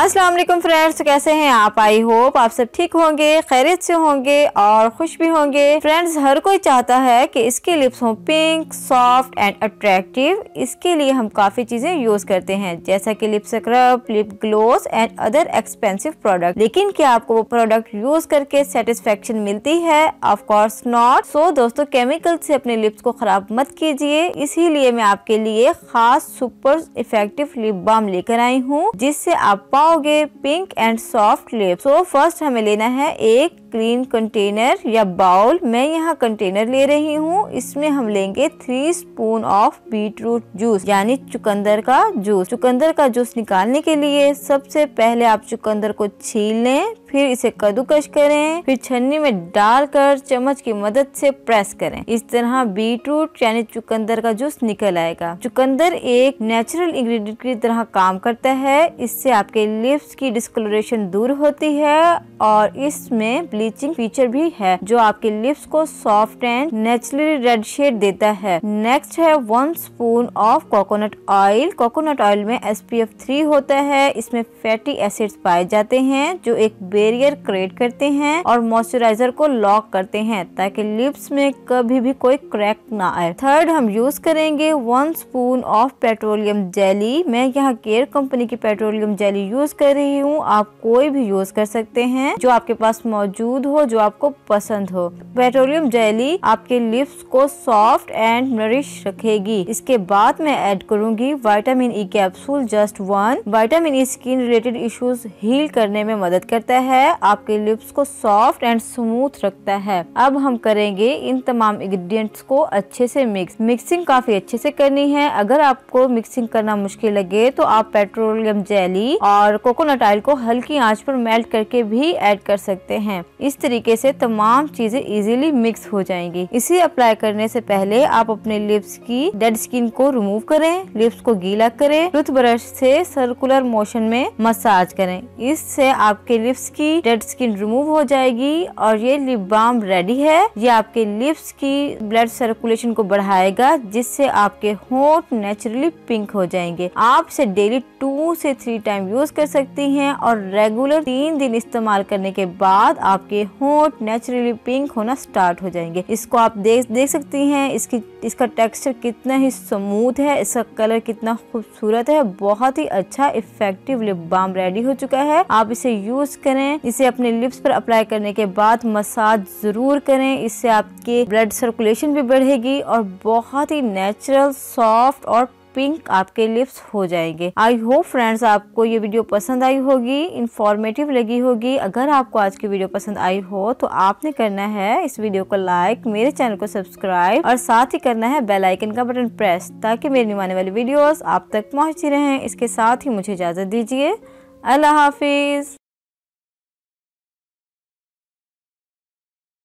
अस्सलाम वालेकुम फ्रेंड्स कैसे हैं आप आई होप आप सब ठीक होंगे खैरियत से होंगे और खुश भी होंगे फ्रेंड्स हर कोई चाहता है कि इसके लिप्स हों पिंक सॉफ्ट एंड अट्रैक्टिव इसके लिए हम काफ़ी चीज़ें यूज़ करते हैं जैसा कि lip scrub lip gloss and other expensive product लेकिन क्या आपको वो प्रोडक्ट यूज़ करके सेटिस्फेक्शन मिलती है ऑफकोर्स नॉट सो दोस्तों केमिकल से अपने लिप्स को ख़राब मत कीजिए इसीलिए मैं आपके लिए खास सुपर इफेक्टिव लिप बाम लेकर आई हूँ जिससे आप बनाओगे pink and soft lip so first हमें लेना है एक ग्रीन कंटेनर या बाउल मैं यहाँ कंटेनर ले रही हूँ इसमें हम लेंगे three spoon of beet root juice यानी चुकंदर का जूस चुकंदर का जूस निकालने के लिए सबसे पहले आप चुकंदर को छील लें फिर इसे कद्दूकश करें फिर छन्नी में डालकर चम्मच की मदद से प्रेस करें इस तरह बीट रूट यानी चुकंदर का जूस निकल आएगा चुकंदर एक नेचुरल इंग्रेडिएंट की तरह काम करता है इससे आपके लिप्स की डिस्कलोरेशन दूर होती है और इसमें ब्लीचिंग फीचर भी है जो आपके लिप्स को soft and naturally red shade देता है नेक्स्ट है one spoon of coconut oil coconut oil में एस पी एफ थ्री होता है इसमें फैटी एसिड पाए जाते हैं जो एक बेरियर क्रिएट करते हैं और मॉइस्चराइजर को लॉक करते हैं ताकि लिप्स में कभी भी कोई क्रैक ना आए थर्ड हम यूज करेंगे one spoon of petroleum jelly मैं यहाँ केयर कंपनी की पेट्रोलियम जेली यूज कर रही हूँ आप कोई भी यूज कर सकते हैं जो आपके पास मौजूद दूध हो जो आपको पसंद हो पेट्रोलियम जेली आपके लिप्स को सॉफ्ट एंड नरिश रखेगी इसके बाद मैं ऐड करूंगी vitamin E capsule just one vitamin E skin related issues heal करने में मदद करता है आपके लिप्स को सॉफ्ट एंड स्मूथ रखता है अब हम करेंगे इन तमाम इंग्रेडिएंट्स को अच्छे से मिक्स मिक्सिंग काफी अच्छे से करनी है अगर आपको मिक्सिंग करना मुश्किल लगे तो आप पेट्रोलियम जेली और कोकोनट ऑयल को हल्की आंच पर मेल्ट करके भी ऐड कर सकते हैं इस तरीके से तमाम चीज़ें इजीली मिक्स हो जाएंगी इसे अप्लाई करने से पहले आप अपने लिप्स की डेड स्किन को रिमूव करें लिप्स को गीला करें टूथब्रश से सर्कुलर मोशन में मसाज करें इससे आपके लिप्स की डेड स्किन रिमूव हो जाएगी और ये लिप बाम रेडी है ये आपके लिप्स की ब्लड सर्कुलेशन को बढ़ाएगा जिससे आपके होट नेचुरली पिंक हो जाएंगे आप इसे डेली टू से थ्री टाइम यूज कर सकती हैं और रेगुलर तीन दिन इस्तेमाल करने के बाद आपके आपके होंठ नेचुरली पिंक होना स्टार्ट हो जाएंगे इसको आप देख देख सकती हैं इसकी इसका टेक्सचर कितना ही स्मूथ है इसका कलर कितना खूबसूरत है बहुत ही अच्छा इफेक्टिव लिप बाम रेडी हो चुका है आप इसे यूज करें इसे अपने लिप्स पर अप्लाई करने के बाद मसाज जरूर करें इससे आपके ब्लड सर्कुलेशन भी बढ़ेगी और बहुत ही नेचुरल सॉफ्ट और पिंक आपके लिप्स हो जाएंगे आई होप फ्रेंड्स आपको ये वीडियो पसंद आई होगी इन्फॉर्मेटिव लगी होगी अगर आपको आज की वीडियो पसंद आई हो तो आपने करना है इस वीडियो को लाइक मेरे चैनल को सब्सक्राइब और साथ ही करना है बेल आइकन का बटन प्रेस ताकि मेरी निमाने वाली वीडियोस आप तक पहुंचती रहें इसके साथ ही मुझे इजाज़त दीजिए अल्लाह हाफिज़